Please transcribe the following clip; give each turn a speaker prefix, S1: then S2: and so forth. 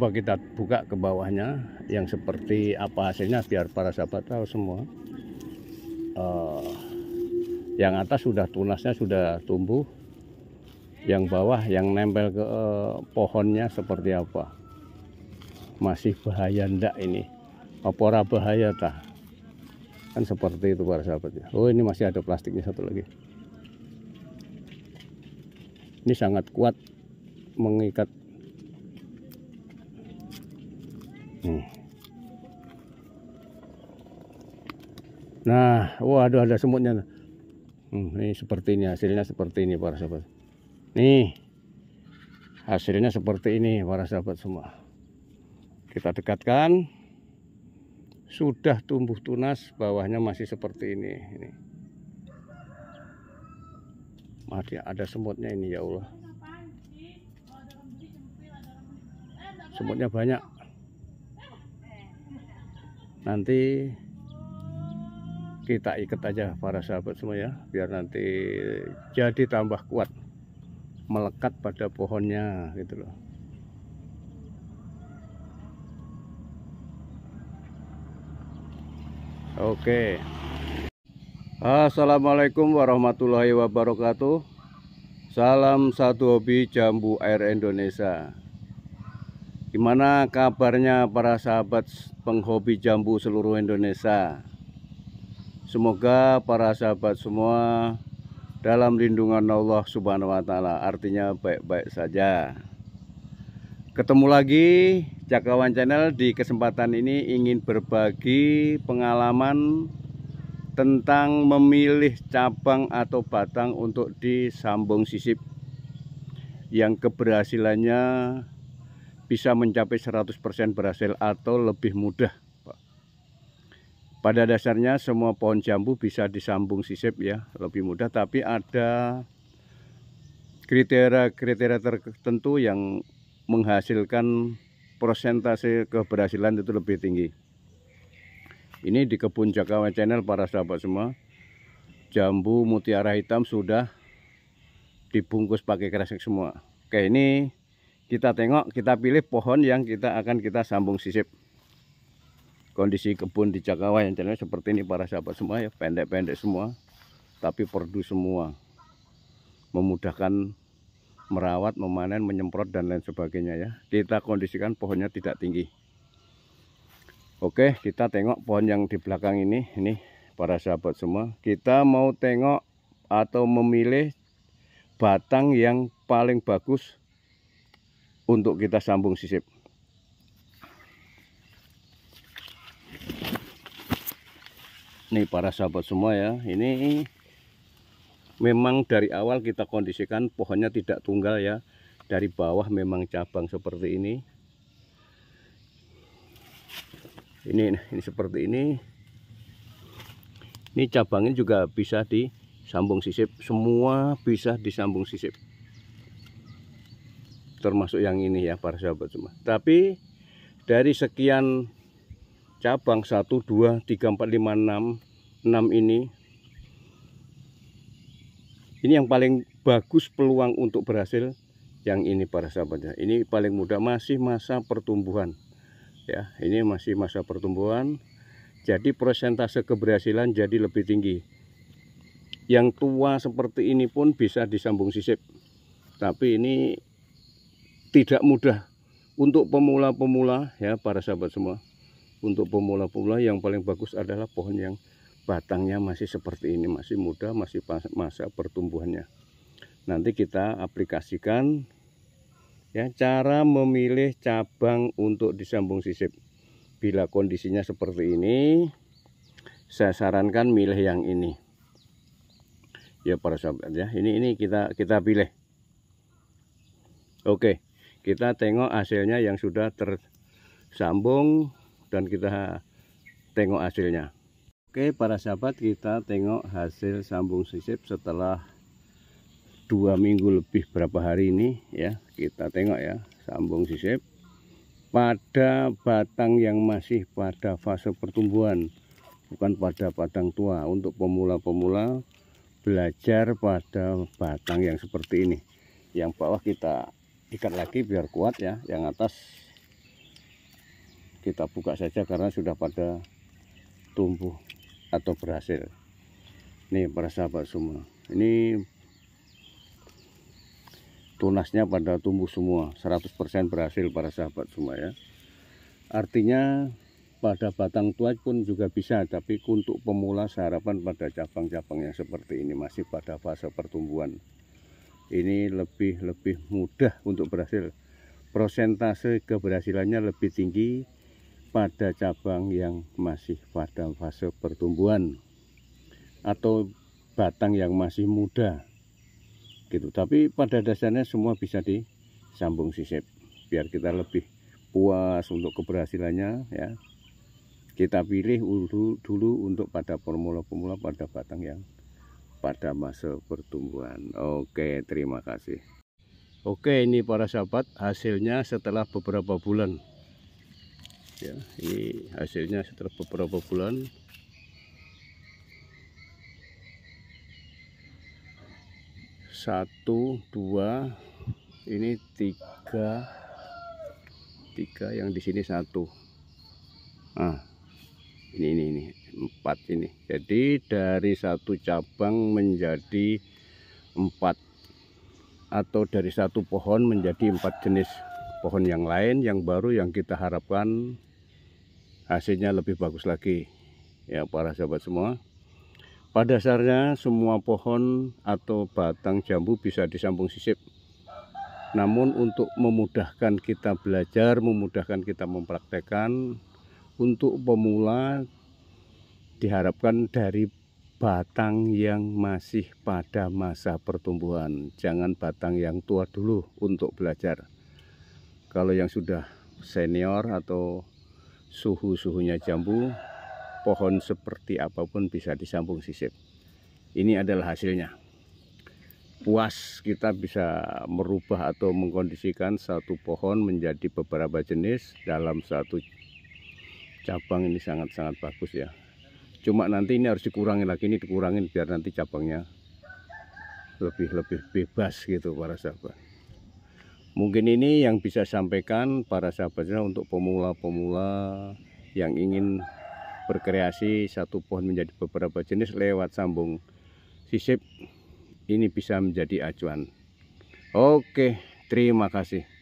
S1: coba kita buka ke bawahnya yang seperti apa hasilnya biar para sahabat tahu semua uh, yang atas sudah tunasnya sudah tumbuh yang bawah yang nempel ke uh, pohonnya seperti apa masih bahaya ndak ini apora bahaya tah kan seperti itu para sahabatnya oh ini masih ada plastiknya satu lagi ini sangat kuat mengikat Nih. Hmm. Nah, waduh ada semutnya. Hmm, ini seperti ini hasilnya seperti ini para sahabat. Nih. Hasilnya seperti ini para sahabat semua. Kita dekatkan. Sudah tumbuh tunas, bawahnya masih seperti ini. Ini. Mati ada semutnya ini ya Allah.
S2: Semutnya banyak
S1: nanti kita ikat aja para sahabat semua ya biar nanti jadi tambah kuat melekat pada pohonnya gitu loh Oke Assalamualaikum warahmatullahi wabarakatuh Salam satu hobi jambu air Indonesia Gimana kabarnya para sahabat penghobi jambu seluruh Indonesia? Semoga para sahabat semua dalam lindungan Allah Subhanahu wa taala, artinya baik-baik saja. Ketemu lagi Jakawan Channel di kesempatan ini ingin berbagi pengalaman tentang memilih cabang atau batang untuk disambung sisip yang keberhasilannya bisa mencapai 100% berhasil atau lebih mudah. Pada dasarnya semua pohon jambu bisa disambung sisip ya, lebih mudah tapi ada kriteria-kriteria tertentu yang menghasilkan persentase keberhasilan itu lebih tinggi. Ini di kebun Jakawa Channel para sahabat semua. Jambu mutiara hitam sudah dibungkus pakai kresek semua. Oke, ini kita tengok kita pilih pohon yang kita akan kita sambung sisip kondisi kebun di Jakawa yang channel seperti ini para sahabat semua ya pendek-pendek semua tapi perdu semua memudahkan merawat memanen menyemprot dan lain sebagainya ya kita kondisikan pohonnya tidak tinggi Oke kita tengok pohon yang di belakang ini ini para sahabat semua kita mau tengok atau memilih batang yang paling bagus untuk kita sambung sisip. Nih para sahabat semua ya, ini memang dari awal kita kondisikan pohonnya tidak tunggal ya. Dari bawah memang cabang seperti ini. Ini ini seperti ini. Ini cabangnya juga bisa disambung sisip, semua bisa disambung sisip termasuk yang ini ya para sahabat semua tapi dari sekian cabang 1 2 3 4 5 6 6 ini ini yang paling bagus peluang untuk berhasil yang ini para sahabatnya ini paling mudah masih masa pertumbuhan ya ini masih masa pertumbuhan jadi persentase keberhasilan jadi lebih tinggi yang tua seperti ini pun bisa disambung sisip tapi ini tidak mudah untuk pemula-pemula ya para sahabat semua. Untuk pemula-pemula yang paling bagus adalah pohon yang batangnya masih seperti ini, masih muda, masih masa pertumbuhannya. Nanti kita aplikasikan ya cara memilih cabang untuk disambung sisip. Bila kondisinya seperti ini, saya sarankan milih yang ini ya para sahabat ya ini ini kita kita pilih oke okay kita tengok hasilnya yang sudah tersambung dan kita tengok hasilnya Oke para sahabat kita tengok hasil sambung sisip setelah dua minggu lebih berapa hari ini ya kita tengok ya sambung sisip pada batang yang masih pada fase pertumbuhan bukan pada batang tua untuk pemula-pemula belajar pada batang yang seperti ini yang bawah kita ikat lagi biar kuat ya yang atas kita buka saja karena sudah pada tumbuh atau berhasil nih para sahabat semua ini tunasnya pada tumbuh semua 100% berhasil para sahabat semua ya artinya pada batang tua pun juga bisa tapi untuk pemula seharapan pada cabang-cabang yang seperti ini masih pada fase pertumbuhan ini lebih lebih mudah untuk berhasil prosentase keberhasilannya lebih tinggi pada cabang yang masih pada fase pertumbuhan atau batang yang masih muda gitu tapi pada dasarnya semua bisa disambung sisip biar kita lebih puas untuk keberhasilannya ya kita pilih dulu, untuk pada pemula-pemula pada batang yang pada masa pertumbuhan oke terima kasih oke ini para sahabat hasilnya setelah beberapa bulan ya ini hasilnya setelah beberapa bulan satu dua ini tiga tiga yang di sini satu ah ini ini ini empat ini jadi dari satu cabang menjadi empat atau dari satu pohon menjadi empat jenis pohon yang lain yang baru yang kita harapkan hasilnya lebih bagus lagi ya para sahabat semua pada dasarnya semua pohon atau batang jambu bisa disambung sisip namun untuk memudahkan kita belajar memudahkan kita mempraktekkan untuk pemula diharapkan dari batang yang masih pada masa pertumbuhan. Jangan batang yang tua dulu untuk belajar. Kalau yang sudah senior atau suhu-suhunya jambu, pohon seperti apapun bisa disambung sisip. Ini adalah hasilnya. Puas kita bisa merubah atau mengkondisikan satu pohon menjadi beberapa jenis dalam satu cabang ini sangat-sangat bagus ya cuma nanti ini harus dikurangi lagi ini dikurangin biar nanti cabangnya lebih lebih bebas gitu para sahabat mungkin ini yang bisa sampaikan para sahabatnya untuk pemula-pemula yang ingin berkreasi satu pohon menjadi beberapa jenis lewat sambung sisip ini bisa menjadi acuan oke terima kasih